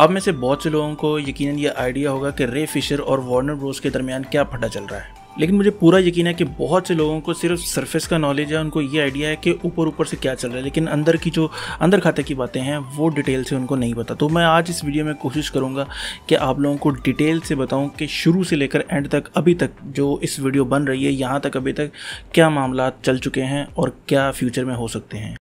आप में से बहुत से लोगों को यकीनन ये आइडिया होगा कि रे फिशर और वार्नर ब्रोस के दरमियान क्या फटा चल रहा है लेकिन मुझे पूरा यकीन है कि बहुत से लोगों को सिर्फ सरफेस का नॉलेज है उनको ये आइडिया है कि ऊपर ऊपर से क्या चल रहा है लेकिन अंदर की जो अंदर खाते की बातें हैं वो डिटेल से उनको नहीं पता तो मैं आज इस वीडियो में कोशिश करूँगा कि आप लोगों को डिटेल से बताऊँ कि शुरू से लेकर एंड तक अभी तक जो इस वीडियो बन रही है यहाँ तक अभी तक क्या मामला चल चुके हैं और क्या फ्यूचर में हो सकते हैं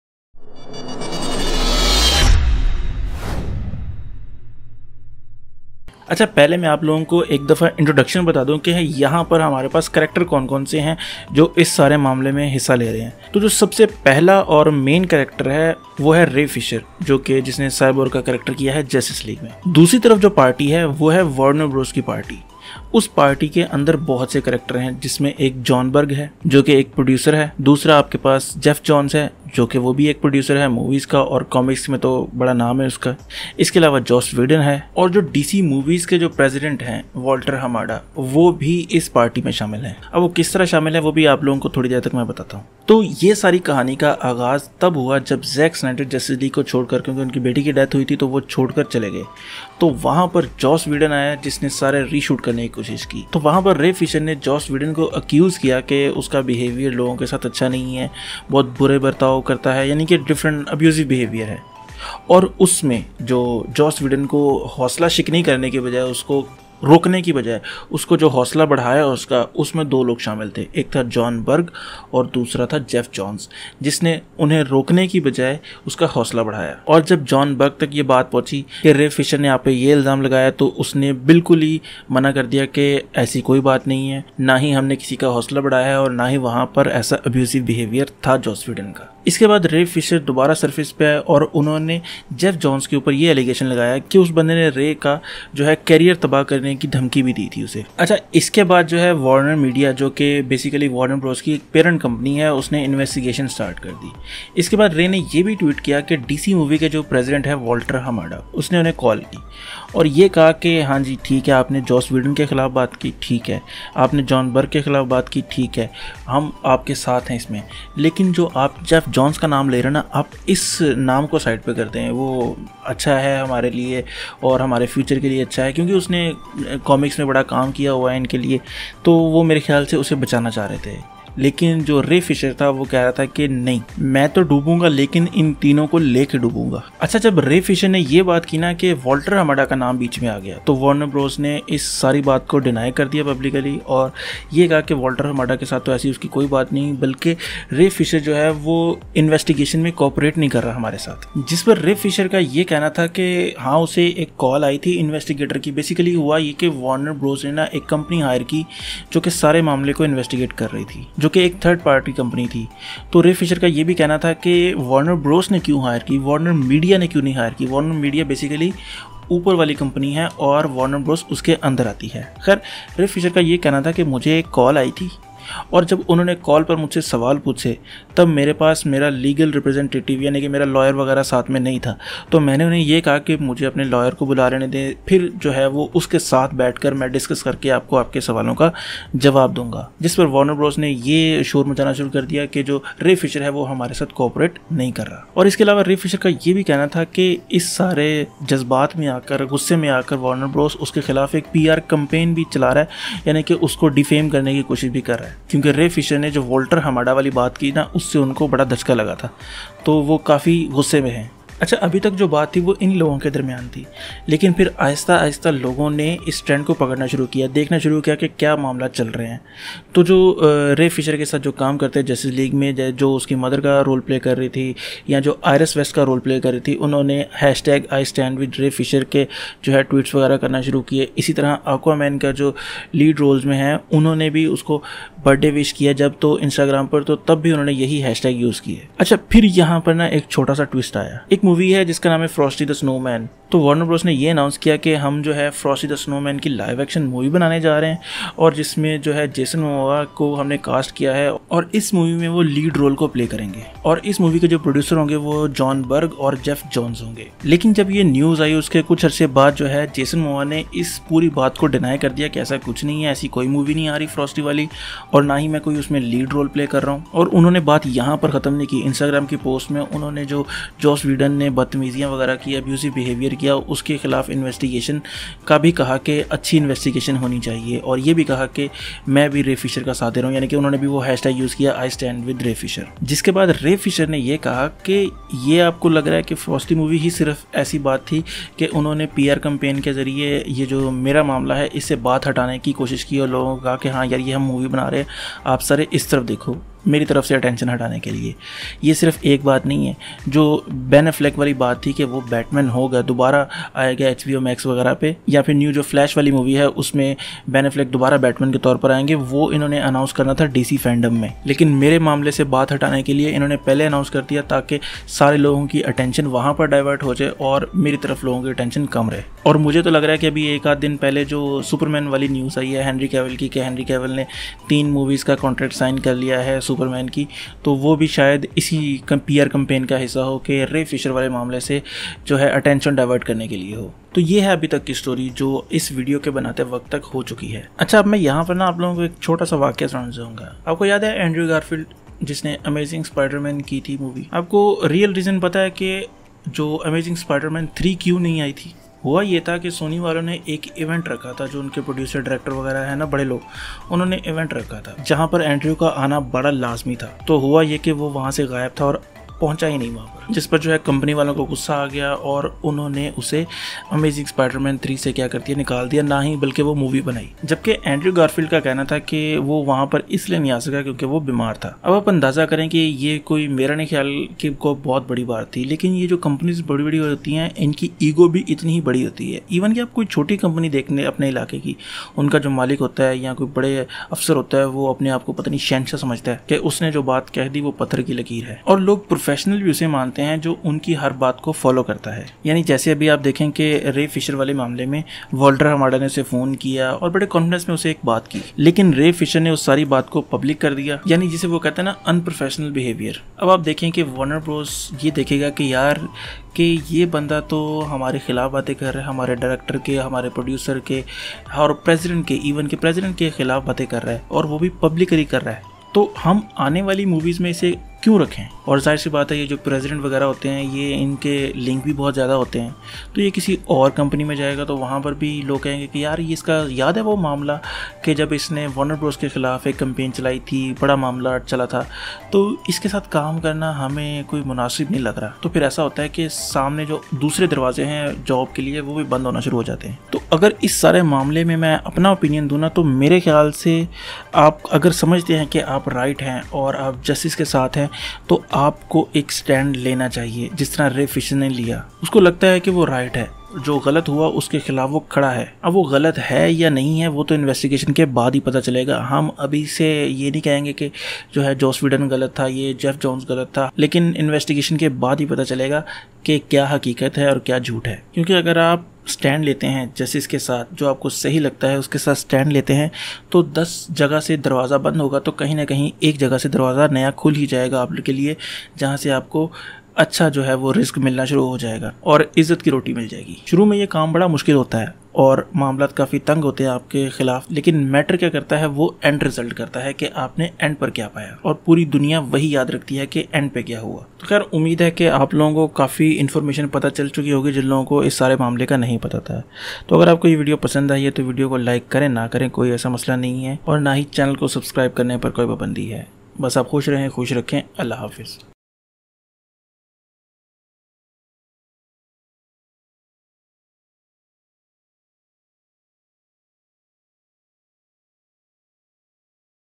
अच्छा पहले मैं आप लोगों को एक दफ़ा इंट्रोडक्शन बता दूं कि यहाँ पर हमारे पास करेक्टर कौन कौन से हैं जो इस सारे मामले में हिस्सा ले रहे हैं तो जो सबसे पहला और मेन करेक्टर है वो है रे फिशर जो कि जिसने साइबोर का करेक्टर किया है जस्टिस लीग में दूसरी तरफ जो पार्टी है वो है वार्नर ब्रोस की पार्टी उस पार्टी के अंदर बहुत से करेक्टर हैं जिसमें एक जॉन बर्ग है जो कि एक प्रोड्यूसर है दूसरा आपके पास जेफ जॉन्स है जो कि वो भी एक प्रोड्यूसर है मूवीज का और कॉमिक्स में तो बड़ा नाम है उसका इसके अलावा जॉस वीडन है और जो डीसी मूवीज के जो प्रेसिडेंट हैं वॉल्टर हमाडा वो भी इस पार्टी में शामिल है अब वो किस तरह शामिल है वो भी आप लोगों को थोड़ी देर तक मैं बताता हूँ तो ये सारी कहानी का आगाज तब हुआ जब जैक स्नाइडर जस्टिस लीग को छोड़कर क्योंकि उनकी बेटी की डेथ हुई थी तो वो छोड़कर चले गए तो वहाँ पर जॉस वीडन आया जिसने सारे रीशूट करने की कोशिश की तो वहाँ पर रे फिशर ने जॉस विडन को अक्यूज किया कि उसका बिहेवियर लोगों के साथ अच्छा नहीं है बहुत बुरे बर्ताव करता है यानी कि डिफरेंट अब्यूजिव बिहेवियर है और उसमें जो जॉस विडन को हौसला शिकनी करने के बजाय उसको रोकने की बजाय उसको जो हौसला बढ़ाया उसका उसमें दो लोग शामिल थे एक था जॉन बर्ग और दूसरा था जेफ जॉन्स जिसने उन्हें रोकने की बजाय उसका हौसला बढ़ाया और जब जॉन बर्ग तक ये बात पहुंची कि रे फिशर ने आप पे ये इल्ज़ाम लगाया तो उसने बिल्कुल ही मना कर दिया कि ऐसी कोई बात नहीं है ना ही हमने किसी का हौसला बढ़ाया है और ना ही वहाँ पर ऐसा अब्यूसिव बिहेवियर था जॉस्विडन का इसके बाद रे फिशर दोबारा सरफेस पे आए और उन्होंने जेफ जॉन्स के ऊपर ये एलिगेशन लगाया कि उस बंदे ने रे का जो है कैरियर तबाह करने की धमकी भी दी थी उसे अच्छा इसके बाद जो है वार्नर मीडिया जो कि बेसिकली वार्नर ब्रोस की एक पेरेंट कंपनी है उसने इन्वेस्टिगेशन स्टार्ट कर दी इसके बाद रे ने यह भी ट्वीट किया कि डी मूवी के जो प्रेजिडेंट है वॉल्टर हमाडा उसने उन्हें कॉल की और ये कहा कि हाँ जी ठीक है आपने जॉस वीडन के ख़िलाफ़ बात की ठीक है आपने जॉन बर्ग के ख़िलाफ़ बात की ठीक है हम आपके साथ हैं इसमें लेकिन जो आप जेफ जॉन्स का नाम ले रहे हैं ना आप इस नाम को साइड पे करते हैं वो अच्छा है हमारे लिए और हमारे फ्यूचर के लिए अच्छा है क्योंकि उसने कॉमिक्स में बड़ा काम किया हुआ है इनके लिए तो वो मेरे ख्याल से उसे बचाना चाह रहे थे लेकिन जो रे फिशर था वो कह रहा था कि नहीं मैं तो डूबूंगा लेकिन इन तीनों को लेके डूबूंगा अच्छा जब रे फिशर ने ये बात की ना कि वॉल्टर हमाडा का नाम बीच में आ गया तो वार्नर ब्रोस ने इस सारी बात को डिनाई कर दिया पब्लिकली और ये कहा कि वॉल्टर हमाडा के साथ तो ऐसी उसकी कोई बात नहीं बल्कि रे फिशर जो है वो इन्वेस्टिगेशन में कॉपरेट नहीं कर रहा हमारे साथ जिस पर रे फिशर का ये कहना था कि हाँ उसे एक कॉल आई थी इन्वेस्टिगेटर की बेसिकली हुआ ये कि वार्नर ब्रोस ने ना एक कंपनी हायर की जो कि सारे मामले को इन्वेस्टिगेट कर रही थी जो जो कि एक थर्ड पार्टी कंपनी थी तो रे फिशर का ये भी कहना था कि वार्नर ब्रोस ने क्यों हायर की वार्नर मीडिया ने क्यों नहीं हायर की वार्नर मीडिया बेसिकली ऊपर वाली कंपनी है और वार्नर ब्रोस उसके अंदर आती है खैर रे फिशर का ये कहना था कि मुझे एक कॉल आई थी और जब उन्होंने कॉल पर मुझसे सवाल पूछे तब मेरे पास मेरा लीगल रिप्रेजेंटेटिव यानी कि मेरा लॉयर वगैरह साथ में नहीं था तो मैंने उन्हें यह कहा कि मुझे अपने लॉयर को बुला लेने दें फिर जो है वो उसके साथ बैठ मैं डिस्कस करके आपको आपके सवालों का जवाब दूंगा जिस पर वार्नर ब्रॉस ने ये शोर मचाना शुरू कर दिया कि जो रे फिशर है वो हमारे साथ कोऑपरेट नहीं कर रहा और इसके अलावा रे फिशर का ये भी कहना था कि इस सारे जज्बात में आकर गुस्से में आकर वार्नर ब्रॉस उसके खिलाफ एक पीआर कंपेन भी चला रहा है यानी कि उसको डिफेम करने की कोशिश भी कर रहा है क्योंकि रे फिशर ने जो वोल्टर हमाडा वाली बात की ना उससे उनको बड़ा धचका लगा था तो वो काफ़ी गुस्से में हैं अच्छा अभी तक जो बात थी वो इन लोगों के दरमियान थी लेकिन फिर आहिस्ता आहिस्ता लोगों ने इस ट्रेंड को पकड़ना शुरू किया देखना शुरू किया कि क्या मामला चल रहे हैं तो जो रे फिशर के साथ जो काम करते हैं जस्टिस लीग में जो उसकी मदर का रोल प्ले कर रही थी या जो आयरस वेस्ट का रोल प्ले कर रही थी उन्होंने hashtag I stand with Ray Fisher के जो है ट्वीट्स वगैरह करना शुरू किए इसी तरह मैन का जो लीड रोल्स में है उन्होंने भी उसको बर्थडे विश किया जब तो इंस्टाग्राम पर तो तब भी उन्होंने यही हैश यूज़ किए अच्छा फिर यहाँ पर ना एक छोटा सा ट्विस्ट आया एक मूवी है जिसका नाम है फ्रॉस्टी द स्नोमैन तो वार्नर ब्रोस ने ये अनाउंस किया कि हम जो है फ्रॉस्टी द स्नोमैन की लाइव एक्शन मूवी बनाने जा रहे हैं और जिसमें जो है जेसन मोवा को हमने कास्ट किया है और इस मूवी में वो लीड रोल को प्ले करेंगे और इस मूवी के जो प्रोड्यूसर होंगे वो जॉन बर्ग और जेफ जॉन्स होंगे लेकिन जब ये न्यूज़ आई उसके कुछ अर्से बाद जो है जेसन मोवा ने इस पूरी बात को डिनाई कर दिया कि ऐसा कुछ नहीं है ऐसी कोई मूवी नहीं आ रही फ्रॉस्टी वाली और ना ही मैं कोई उसमें लीड रोल प्ले कर रहा हूँ और उन्होंने बात यहाँ पर ख़त्म नहीं की इंस्टाग्राम की पोस्ट में उन्होंने जो जॉस वीडन ने बदतमीज़ियाँ वगैरह की अब्यूज़िव बिहेवियर किया उसके ख़िलाफ़ इन्वेस्टिगेशन का भी कहा कि अच्छी इन्वेस्टिगेशन होनी चाहिए और ये भी कहा कि मैं भी रे फिशर का साथ दे रहा हूँ यानी कि उन्होंने भी वो हैश यूज़ किया I stand with Ray Fisher जिसके बाद रे फिशर ने यह कहा कि ये आपको लग रहा है कि फ्रॉस्टी मूवी ही सिर्फ ऐसी बात थी कि उन्होंने पी कंपेन के ज़रिए ये जो मेरा मामला है इससे बात हटाने की कोशिश की और लोगों को कहा कि हाँ यार ये हम मूवी बना रहे हैं आप सारे इस तरफ देखो मेरी तरफ से अटेंशन हटाने के लिए ये सिर्फ एक बात नहीं है जो बेन अफ्लेक वाली बात थी कि वो बैटमैन होगा दोबारा आएगा एच वी मैक्स वगैरह पे या फिर न्यू जो फ्लैश वाली मूवी है उसमें बेन अफ्लेक दोबारा बैटमैन के तौर पर आएंगे वो इन्होंने अनाउंस करना था डी फैंडम में लेकिन मेरे मामले से बात हटाने के लिए इन्होंने पहले अनाउंस कर दिया ताकि सारे लोगों की अटेंशन वहाँ पर डाइवर्ट हो जाए और मेरी तरफ लोगों की अटेंशन कम रहे और मुझे तो लग रहा है कि अभी एक आध दिन पहले जो सुपरमैन वाली न्यूज़ आई है हैंनरी कैवल की कि हैंनरी कैवल ने तीन मूवीज़ का कॉन्ट्रैक्ट साइन कर लिया है सुपरमैन की तो वो भी शायद इसी पी आर कंपेन का हिस्सा हो कि रे फिशर वाले मामले से जो है अटेंशन डाइवर्ट करने के लिए हो तो ये है अभी तक की स्टोरी जो इस वीडियो के बनाते वक्त तक हो चुकी है अच्छा अब मैं यहाँ पर ना आप लोगों को एक छोटा सा वाक्य सुना चाहूँगा आपको याद है एंड्रू गारफील्ड जिसने अमेजिंग स्पाइडरमैन की थी मूवी आपको रियल रीज़न पता है कि जो अमेजिंग स्पाइडरमैन थ्री क्यों नहीं आई थी हुआ ये था कि सोनी वालों ने एक इवेंट रखा था जो उनके प्रोड्यूसर डायरेक्टर वगैरह है ना बड़े लोग उन्होंने इवेंट रखा था जहाँ पर एंड्रयू का आना बड़ा लाजमी था तो हुआ ये कि वो वहाँ से गायब था और पहुंचा ही नहीं वहाँ पर जिस पर जो है कंपनी वालों को गुस्सा आ गया और उन्होंने उसे अमेजिंग स्पाइडरमैन थ्री से क्या कर दिया निकाल दिया ना ही बल्कि वो मूवी बनाई जबकि एंड्रयू गारफील्ड का कहना था कि वो वहाँ पर इसलिए नहीं आ सका क्योंकि वो बीमार था अब आप अंदाज़ा करें कि ये कोई मेरा नहीं ख्याल कि को बहुत बड़ी बात थी लेकिन ये जो कंपनीज बड़ी बड़ी होती हैं इनकी ईगो भी इतनी ही बड़ी होती है इवन कि आप कोई छोटी कंपनी देखने अपने इलाके की उनका जो मालिक होता है या कोई बड़े अफसर होता है वो अपने आप को पता नहीं शहनशाह समझता है कि उसने जो बात कह दी वो पत्थर की लकीर है और लोग प्रोफेशनल भी उसे मानते हैं जो उनकी हर बात को फॉलो करता है यानी जैसे अभी आप देखें कि रे फिशर वाले मामले में वॉल्टर हमाडा ने उसे फ़ोन किया और बड़े कॉन्फिडेंस में उसे एक बात की लेकिन रे फिशर ने उस सारी बात को पब्लिक कर दिया यानी जिसे वो कहते हैं ना अनप्रोफेशनल बिहेवियर अब आप देखें कि वार्नर ब्रोस ये देखेगा कि यार कि ये बंदा तो हमारे ख़िलाफ़ बातें कर रहा है हमारे डायरेक्टर के हमारे प्रोड्यूसर के और प्रेसिडेंट के इवन के प्रेसिडेंट के ख़िलाफ़ बातें कर रहा है और वो भी पब्लिकली कर रहा है तो हम आने वाली मूवीज़ में इसे क्यों रखें और जाहिर सी बात है ये जो प्रेसिडेंट वगैरह होते हैं ये इनके लिंक भी बहुत ज़्यादा होते हैं तो ये किसी और कंपनी में जाएगा तो वहाँ पर भी लोग कहेंगे कि यार ये इसका याद है वो मामला कि जब इसने वार्नर ब्रोस के ख़िलाफ़ एक कंपेन चलाई थी बड़ा मामला चला था तो इसके साथ काम करना हमें कोई मुनासिब नहीं लग रहा तो फिर ऐसा होता है कि सामने जो दूसरे दरवाजे हैं जॉब के लिए वो भी बंद होना शुरू हो जाते हैं तो अगर इस सारे मामले में मैं अपना ओपिनियन दूँ ना तो मेरे ख्याल से आप अगर समझते हैं कि आप राइट हैं और आप जस्टिस के साथ हैं तो आपको एक स्टैंड लेना चाहिए जिस तरह रे फिश ने लिया उसको लगता है कि वो राइट है जो गलत हुआ उसके खिलाफ वो खड़ा है अब वो गलत है या नहीं है वो तो इन्वेस्टिगेशन के बाद ही पता चलेगा हम अभी से ये नहीं कहेंगे कि जो है जॉस विडन गलत था ये जेफ जॉन्स गलत था लेकिन इन्वेस्टिगेशन के बाद ही पता चलेगा कि क्या हकीकत है और क्या झूठ है क्योंकि अगर आप स्टैंड लेते हैं जसिस के साथ जो आपको सही लगता है उसके साथ स्टैंड लेते हैं तो दस जगह से दरवाज़ा बंद होगा तो कहीं ना कहीं एक जगह से दरवाज़ा नया खुल ही जाएगा आपके लिए जहाँ से आपको अच्छा जो है वो रिस्क मिलना शुरू हो जाएगा और इज़्ज़त की रोटी मिल जाएगी शुरू में ये काम बड़ा मुश्किल होता है और मामला काफ़ी तंग होते हैं आपके खिलाफ लेकिन मैटर क्या करता है वो एंड रिजल्ट करता है कि आपने एंड पर क्या पाया और पूरी दुनिया वही याद रखती है कि एंड पे क्या हुआ तो खैर उम्मीद है कि आप लोगों को काफ़ी इन्फॉर्मेशन पता चल चुकी होगी जिन लोगों को इस सारे मामले का नहीं पता था तो अगर आपको ये वीडियो पसंद आई है तो वीडियो को लाइक करें ना करें कोई ऐसा मसला नहीं है और ना ही चैनल को सब्सक्राइब करने पर कोई पाबंदी है बस आप खुश रहें खुश रखें अल्लाह हाफिज़